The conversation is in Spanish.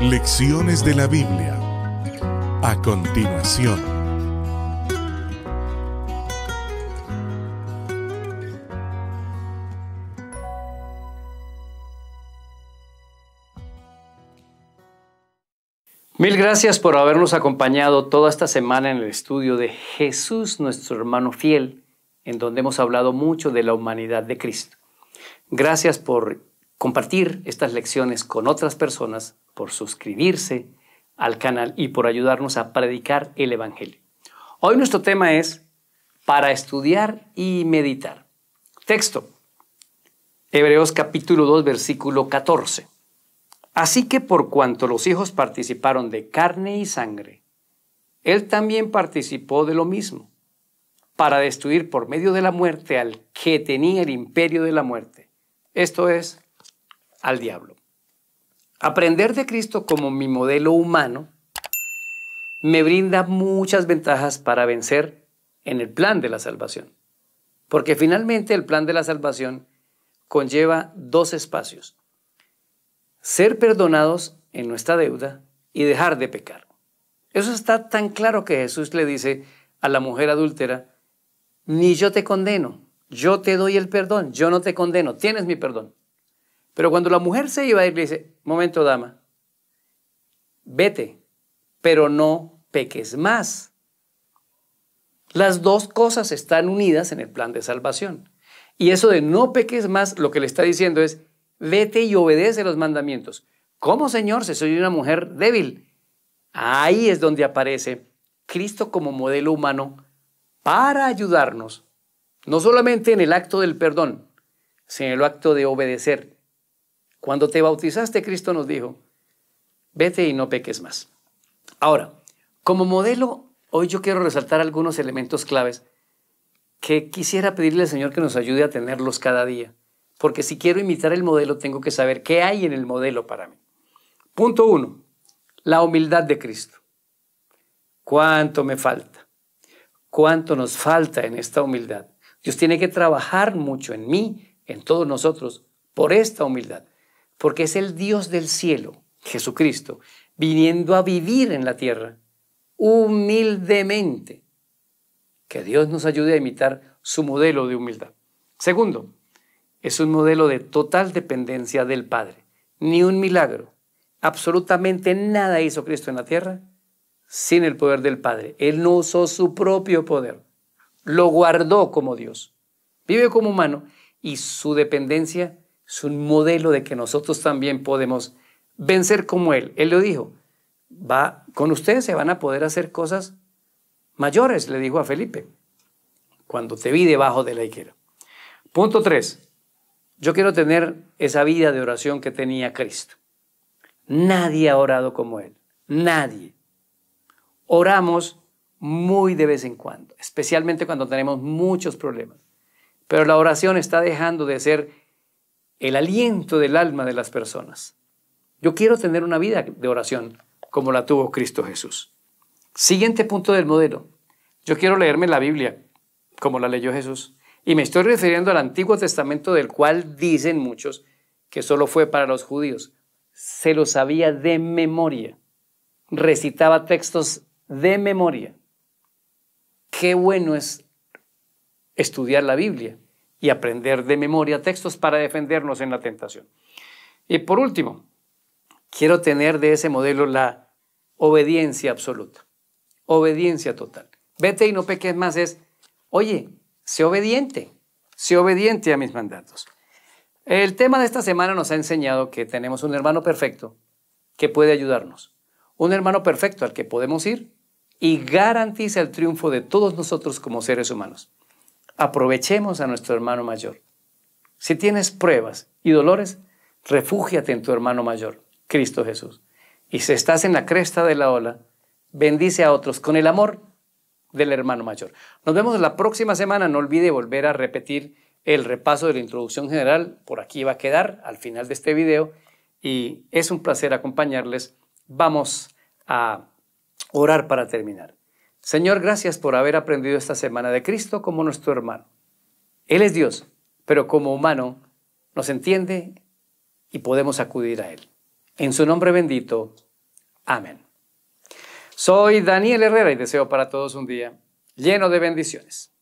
Lecciones de la Biblia. A continuación. Mil gracias por habernos acompañado toda esta semana en el estudio de Jesús, nuestro hermano fiel, en donde hemos hablado mucho de la humanidad de Cristo. Gracias por compartir estas lecciones con otras personas, por suscribirse al canal y por ayudarnos a predicar el Evangelio. Hoy nuestro tema es para estudiar y meditar. Texto, Hebreos capítulo 2, versículo 14. Así que por cuanto los hijos participaron de carne y sangre, él también participó de lo mismo, para destruir por medio de la muerte al que tenía el imperio de la muerte, esto es, al diablo. Aprender de Cristo como mi modelo humano me brinda muchas ventajas para vencer en el plan de la salvación. Porque finalmente el plan de la salvación conlleva dos espacios. Ser perdonados en nuestra deuda y dejar de pecar. Eso está tan claro que Jesús le dice a la mujer adúltera, ni yo te condeno, yo te doy el perdón, yo no te condeno, tienes mi perdón. Pero cuando la mujer se lleva a le dice, momento dama, vete, pero no peques más. Las dos cosas están unidas en el plan de salvación. Y eso de no peques más, lo que le está diciendo es, vete y obedece los mandamientos. ¿Cómo, Señor, si soy una mujer débil? Ahí es donde aparece Cristo como modelo humano para ayudarnos, no solamente en el acto del perdón, sino en el acto de obedecer. Cuando te bautizaste, Cristo nos dijo, vete y no peques más. Ahora, como modelo, hoy yo quiero resaltar algunos elementos claves que quisiera pedirle al Señor que nos ayude a tenerlos cada día, porque si quiero imitar el modelo, tengo que saber qué hay en el modelo para mí. Punto uno, la humildad de Cristo. ¿Cuánto me falta? ¿Cuánto nos falta en esta humildad? Dios tiene que trabajar mucho en mí, en todos nosotros, por esta humildad porque es el Dios del cielo, Jesucristo, viniendo a vivir en la tierra, humildemente. Que Dios nos ayude a imitar su modelo de humildad. Segundo, es un modelo de total dependencia del Padre. Ni un milagro, absolutamente nada hizo Cristo en la tierra sin el poder del Padre. Él no usó su propio poder, lo guardó como Dios. Vive como humano y su dependencia es un modelo de que nosotros también podemos vencer como Él. Él lo dijo, va, con ustedes se van a poder hacer cosas mayores, le dijo a Felipe, cuando te vi debajo de la higuera. Punto 3. Yo quiero tener esa vida de oración que tenía Cristo. Nadie ha orado como Él, nadie. Oramos muy de vez en cuando, especialmente cuando tenemos muchos problemas. Pero la oración está dejando de ser el aliento del alma de las personas. Yo quiero tener una vida de oración como la tuvo Cristo Jesús. Siguiente punto del modelo. Yo quiero leerme la Biblia como la leyó Jesús. Y me estoy refiriendo al Antiguo Testamento del cual dicen muchos que solo fue para los judíos. Se lo sabía de memoria. Recitaba textos de memoria. Qué bueno es estudiar la Biblia y aprender de memoria textos para defendernos en la tentación. Y por último, quiero tener de ese modelo la obediencia absoluta, obediencia total. Vete y no peques más es, oye, sé obediente, sé obediente a mis mandatos. El tema de esta semana nos ha enseñado que tenemos un hermano perfecto que puede ayudarnos, un hermano perfecto al que podemos ir y garantiza el triunfo de todos nosotros como seres humanos aprovechemos a nuestro hermano mayor. Si tienes pruebas y dolores, refúgiate en tu hermano mayor, Cristo Jesús. Y si estás en la cresta de la ola, bendice a otros con el amor del hermano mayor. Nos vemos la próxima semana. No olvide volver a repetir el repaso de la introducción general. Por aquí va a quedar al final de este video. Y es un placer acompañarles. Vamos a orar para terminar. Señor, gracias por haber aprendido esta semana de Cristo como nuestro hermano. Él es Dios, pero como humano nos entiende y podemos acudir a Él. En su nombre bendito. Amén. Soy Daniel Herrera y deseo para todos un día lleno de bendiciones.